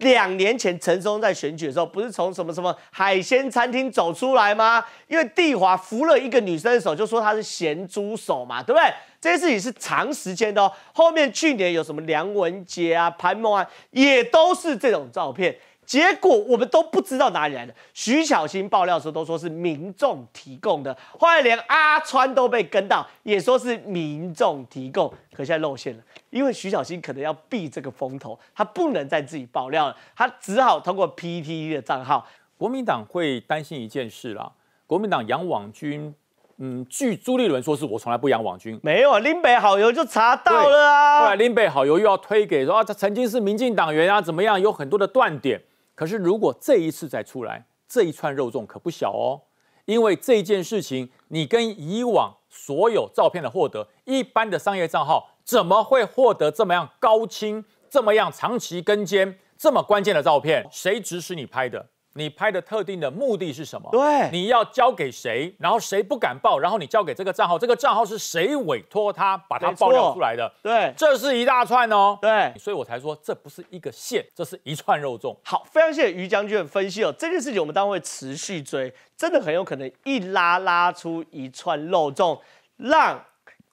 两年前，陈松在选举的时候，不是从什么什么海鲜餐厅走出来吗？因为地华扶了一个女生的手，就说她是咸猪手嘛，对不对？这些事情是长时间的哦。后面去年有什么梁文杰啊、潘孟安，也都是这种照片。结果我们都不知道哪里来的。徐小新爆料的时候都说是民众提供的，后来连阿川都被跟到，也说是民众提供。可现在露馅了，因为徐小新可能要避这个风头，他不能再自己爆料了，他只好通过 p t 的账号。国民党会担心一件事啦，国民党养网军，嗯，据朱立伦说是我从来不养网军，没有。林北好友就查到了啊，后来林北好友又要推给说啊，他曾经是民进党员啊，怎么样，有很多的断点。可是，如果这一次再出来，这一串肉粽可不小哦。因为这件事情，你跟以往所有照片的获得，一般的商业账号怎么会获得这么样高清、这么样长期跟监、这么关键的照片？谁指使你拍的？你拍的特定的目的是什么？对，你要交给谁？然后谁不敢报？然后你交给这个账号，这个账号是谁委托他把它爆料出来的？对，这是一大串哦。对，所以我才说这不是一个线，这是一串肉粽。好，非常谢谢于将军的分析哦。这件事情我们然会持续追，真的很有可能一拉拉出一串肉粽，让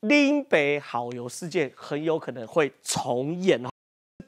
拎北好友事件很有可能会重演。哦。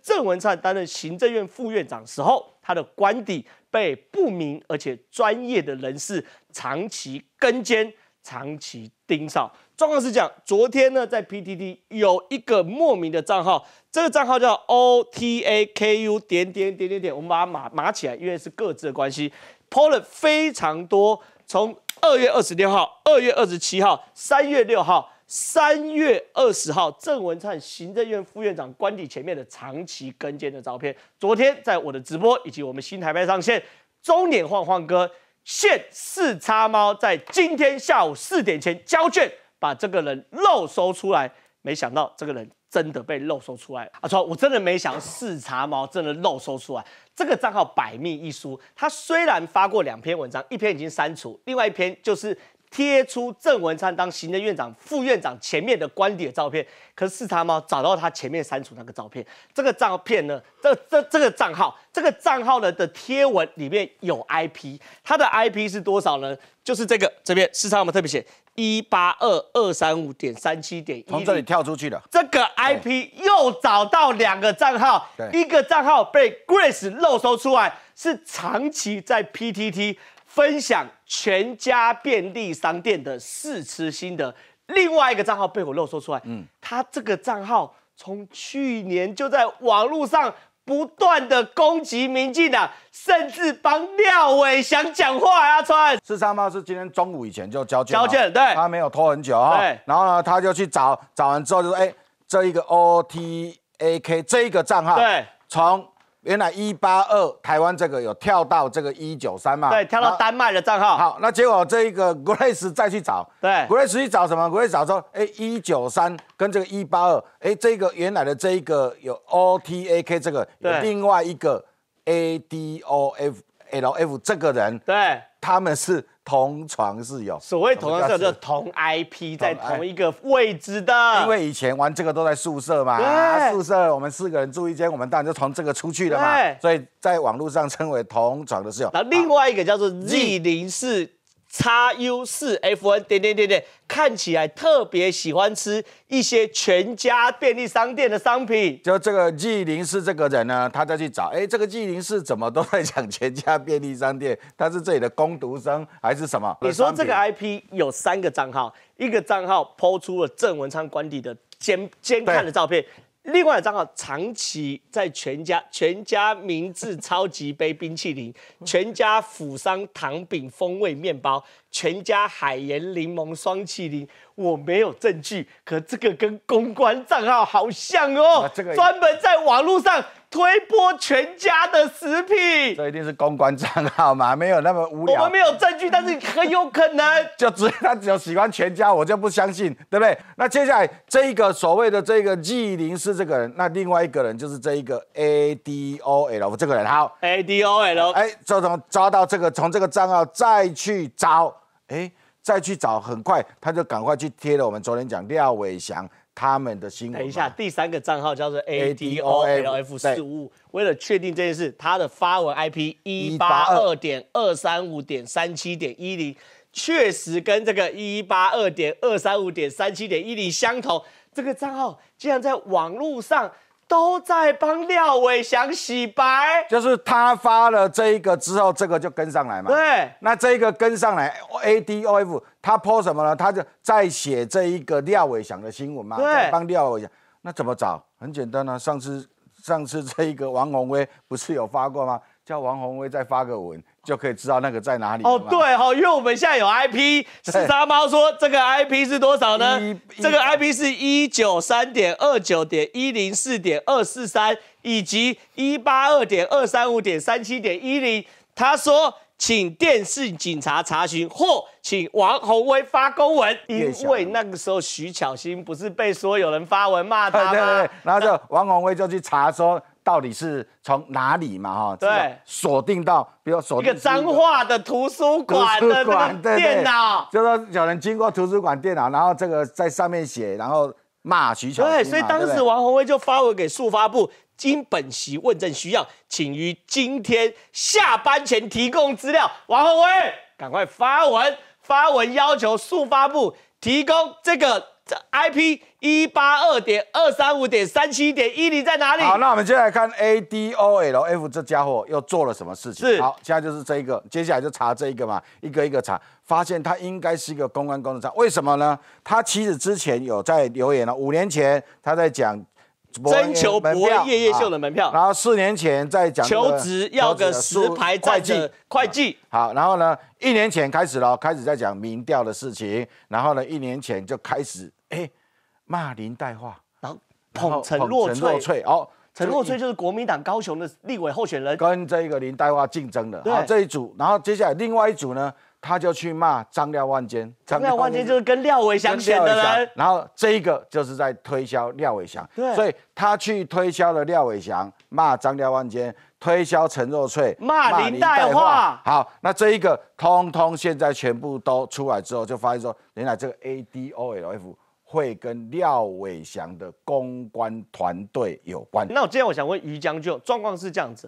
郑文灿担任行政院副院长时候，他的官邸被不明而且专业的人士长期跟监、长期盯梢。状况是讲，昨天呢，在 PTT 有一个莫名的账号，这个账号叫 OTAKU 点点点点点，我们把它码码起来，因为是各自的关系，泼了非常多。从二月二十六号、二月二十七号、三月六号。三月二十号，郑文灿行政院副院长官邸前面的长期跟监的照片，昨天在我的直播以及我们新台牌上线，中年晃晃哥现视察猫，在今天下午四点前交卷，把这个人漏收出来。没想到这个人真的被漏收出来啊！超，我真的没想到视察猫真的漏收出来。这个账号百密一疏，他虽然发过两篇文章，一篇已经删除，另外一篇就是。贴出郑文灿当行政院长副院长前面的观点照片，可是视察猫找到他前面删除那个照片，这个照片呢？这这这个账号，这个账号呢的贴文里面有 IP，它的 IP 是多少呢？就是这个这边视察猫特别写一八二二三五点三七点一，从这里跳出去的这个 IP 又找到两个账号，一个账号被 Grace 漏搜出来，是长期在 PTT。分享全家便利商店的试吃心得。另外一个账号被我漏说出来，嗯，他这个账号从去年就在网络上不断的攻击民进党，甚至帮廖伟祥讲话啊，川。四三八是今天中午以前就交卷，交卷，对，他没有拖很久啊，对，然后呢，他就去找，找完之后就说，哎，这一个 O T A K 这一个账号，对，从。原来一八二台湾这个有跳到这个一九三嘛？对，跳到丹麦的账号。好，那结果这一个 Grace 再去找，对，Grace 去找什么？Grace 找说，哎，一九三跟这个一八二，哎，这个原来的这一个有 OTAK 这个，有另外一个 ADOLF F 这个人，对，他们是。同床室友，所谓同床室友，同 I P 在同一个位置的，因为以前玩这个都在宿舍嘛，宿舍我们四个人住一间，我们当然就从这个出去了嘛，所以在网络上称为同床的室友。那另外一个叫做 Z 零四。叉 u 四 f N 点点点点，看起来特别喜欢吃一些全家便利商店的商品。就这个 G 零是这个人呢，他再去找，哎，这个 G 零是怎么都在讲全家便利商店？他是这里的攻读生还是什么？你说这个 IP 有三个账号，一个账号抛出了郑文昌管理的监监看的照片。另外账号长期在全家，全家明治超级杯冰淇淋，全家釜山糖饼风味面包，全家海盐柠檬双淇淋。我没有证据，可这个跟公关账号好像哦，专门在网络上。推波全家的食品，这一定是公关账号嘛？没有那么无聊。我们没有证据，但是很有可能。就只他只有喜欢全家，我就不相信，对不对？那接下来这一个所谓的这个 G 零是这个人，那另外一个人就是这一个 A D O L 这个人。好，A D O L，哎，就从抓到这个，从这个账号再去找，哎，再去找，很快他就赶快去贴了。我们昨天讲廖伟祥。他们的新闻。等一下，第三个账号叫做 A T O L F 四五五。为了确定这件事，他的发文 IP 一八二点二三五点三七点一零，确实跟这个一八二点二三五点三七点一零相同。这个账号竟然在网络上。都在帮廖伟翔洗白，就是他发了这一个之后，这个就跟上来嘛。对，那这个跟上来，A D O F，他泼什么呢？他就在写这一个廖伟翔的新闻嘛。对，帮廖伟翔，那怎么找？很简单啊，上次上次这一个王宏威不是有发过吗？叫王宏威再发个文。就可以知道那个在哪里哦。对哈，因为我们现在有 IP 四杀猫说这个 IP 是多少呢？这个 IP 是一九三点二九点一零四点二四三以及一八二点二三五点三七点一零。他说，请电视警察查询，或请王宏威发公文，因为那个时候徐巧芯不是被说有人发文骂他吗？对对对，然后就王宏威就去查说。到底是从哪里嘛？哈，对，锁定到，比如锁定一个脏话的图书馆的那个电脑，就说有人经过图书馆电脑，然后这个在上面写，然后骂徐小对，所以当时王宏威就发文给速发部，经本席问证需要，请于今天下班前提供资料。王宏威赶快发文，发文要求速发部提供这个。I P 一八二点二三五点三七点一，你在哪里？好，那我们接下来看 A D O L F 这家伙又做了什么事情？是好，现在就是这一个，接下来就查这一个嘛，一个一个查，发现他应该是一个公关作站，为什么呢？他其实之前有在留言了，五年前他在讲征求博夜夜秀的门票，然后四年前在讲求职要个十牌会计会计，好，然后呢，一年前开始了，开始在讲民调的事情，然后呢，一年前就开始。哎，骂林黛话，然后捧陈若翠，哦，陈若翠就是国民党高雄的立委候选人，跟这一个林黛化竞争的。好，这一组，然后接下来另外一组呢，他就去骂张廖万坚，张廖万坚就是跟廖伟祥选的人。然后这一个就是在推销廖伟祥，所以他去推销了廖伟祥，骂张廖万坚，推销陈若翠，骂林黛化。好，那这一个通通现在全部都出来之后，就发现说，原来这个 A D O L F。会跟廖伟翔的公关团队有关。那我今天我想问于将军，状况是这样子：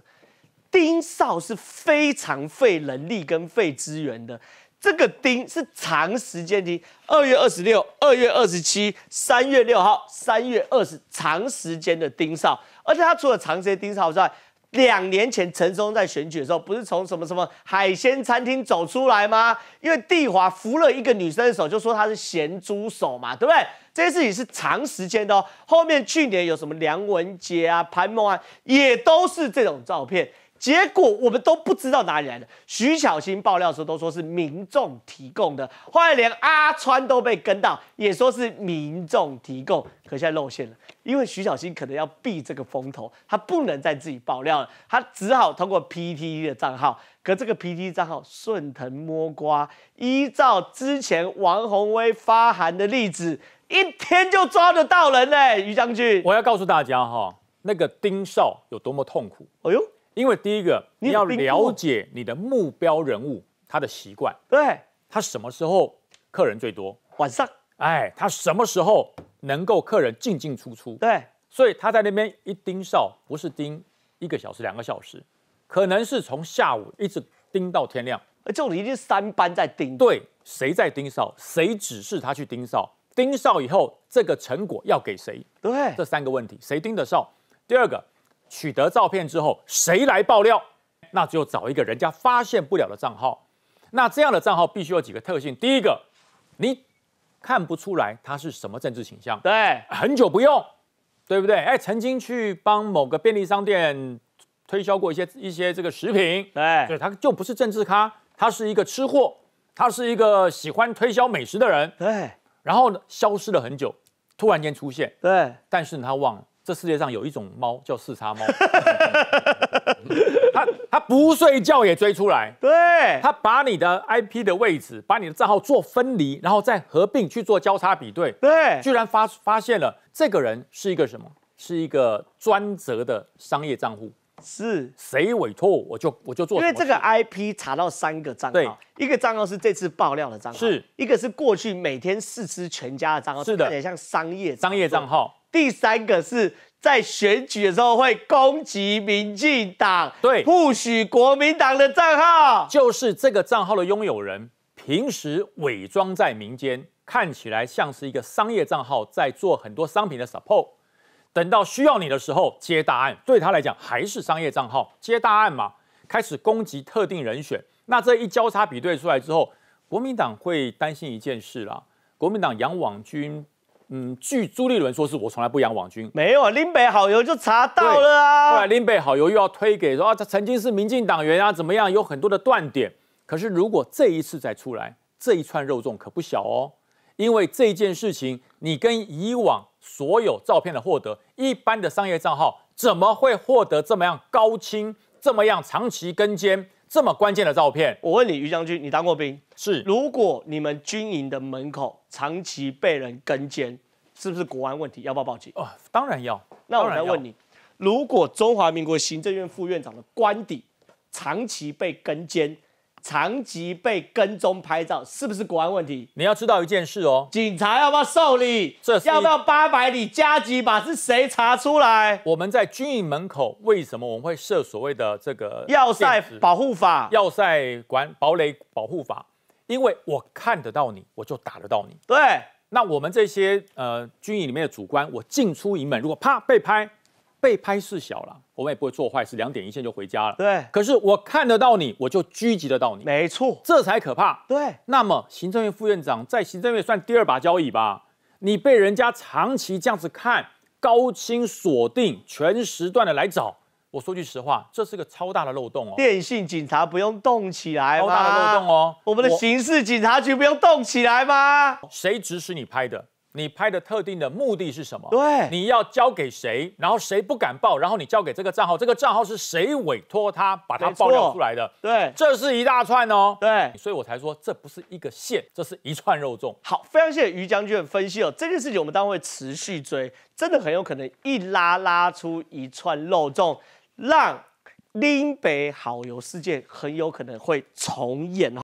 盯少是非常费人力跟费资源的。这个盯是长时间盯，二月二十六、二月二十七、三月六号、三月二十，长时间的盯少。而且他除了长时间盯少之外，两年前，陈松在选举的时候，不是从什么什么海鲜餐厅走出来吗？因为地华扶了一个女生的手，就说她是咸猪手嘛，对不对？这些事情是长时间的。后面去年有什么梁文杰啊、潘孟安，也都是这种照片。结果我们都不知道哪里来的。徐小欣爆料时都说是民众提供的，后来连阿川都被跟到，也说是民众提供。可现在露馅了，因为徐小欣可能要避这个风头，他不能再自己爆料了，他只好通过 PT 的账号。可这个 PT 账号顺藤摸瓜，依照之前王宏威发函的例子，一天就抓得到人嘞。于将军，我要告诉大家哈，那个丁少有多么痛苦。哎呦！因为第一个你要了解你的目标人物他的习惯，对，他什么时候客人最多？晚上。哎，他什么时候能够客人进进出出？对，所以他在那边一盯哨，不是盯一个小时两个小时，可能是从下午一直盯到天亮。就你一定三班在盯。对，谁在盯哨？谁指示他去盯哨？盯哨以后这个成果要给谁？对，这三个问题，谁盯的梢？第二个。取得照片之后，谁来爆料？那就找一个人家发现不了的账号。那这样的账号必须有几个特性：第一个，你看不出来他是什么政治倾向；对，很久不用，对不对？哎，曾经去帮某个便利商店推销过一些一些这个食品。对，对，他就不是政治咖，他是一个吃货，他是一个喜欢推销美食的人。对，然后呢，消失了很久，突然间出现。对，但是他忘了。这世界上有一种猫叫“四叉猫”，它它不睡觉也追出来。对，它把你的 IP 的位置、把你的账号做分离，然后再合并去做交叉比对。对，居然发发现了这个人是一个什么？是一个专责的商业账户。是谁委托我就我就做？因为这个 IP 查到三个账号，一个账号是这次爆料的账号，是一个是过去每天试吃全家的账号，是的，也像商业商业账号。第三个是在选举的时候会攻击民进党，对，不许国民党的账号，就是这个账号的拥有人，平时伪装在民间，看起来像是一个商业账号，在做很多商品的 support，等到需要你的时候接大案，对他来讲还是商业账号接大案嘛，开始攻击特定人选，那这一交叉比对出来之后，国民党会担心一件事啦。国民党杨网军。嗯，据朱立伦说，是我从来不养网军，没有啊，林北好友就查到了啊。后来林北好友又要推给说啊，他曾经是民进党员啊，怎么样，有很多的断点。可是如果这一次再出来，这一串肉粽可不小哦，因为这件事情，你跟以往所有照片的获得，一般的商业账号怎么会获得这么样高清，这么样长期跟监？这么关键的照片，我问你，于将军，你当过兵是？如果你们军营的门口长期被人跟监，是不是国安问题？要不要报警？哦，当然要。那我来问你，如果中华民国行政院副院长的官邸长期被跟监？长期被跟踪拍照，是不是国安问题？你要知道一件事哦，警察要不要受理？要不要八百里加急，把是谁查出来？我们在军营门口，为什么我们会设所谓的这个要塞保护法、要塞管堡垒保护法？因为我看得到你，我就打得到你。对，那我们这些呃军营里面的主官，我进出营门，如果啪被拍。被拍事小了，我们也不会做坏事，两点一线就回家了。对，可是我看得到你，我就狙击得到你，没错，这才可怕。对，那么行政院副院长在行政院算第二把交椅吧？你被人家长期这样子看，高清锁定，全时段的来找。我说句实话，这是个超大的漏洞哦，电信警察不用动起来吗？超大的漏洞哦，我们的刑事警察局不用动起来吗？谁指使你拍的？你拍的特定的目的是什么？对，你要交给谁？然后谁不敢报？然后你交给这个账号，这个账号是谁委托他把它爆料出来的？对，这是一大串哦。对，所以我才说这不是一个线，这是一串肉粽。好，非常谢谢于将军分析哦。这件事情我们当然会持续追，真的很有可能一拉拉出一串肉粽，让拎北好友事件很有可能会重演。哦。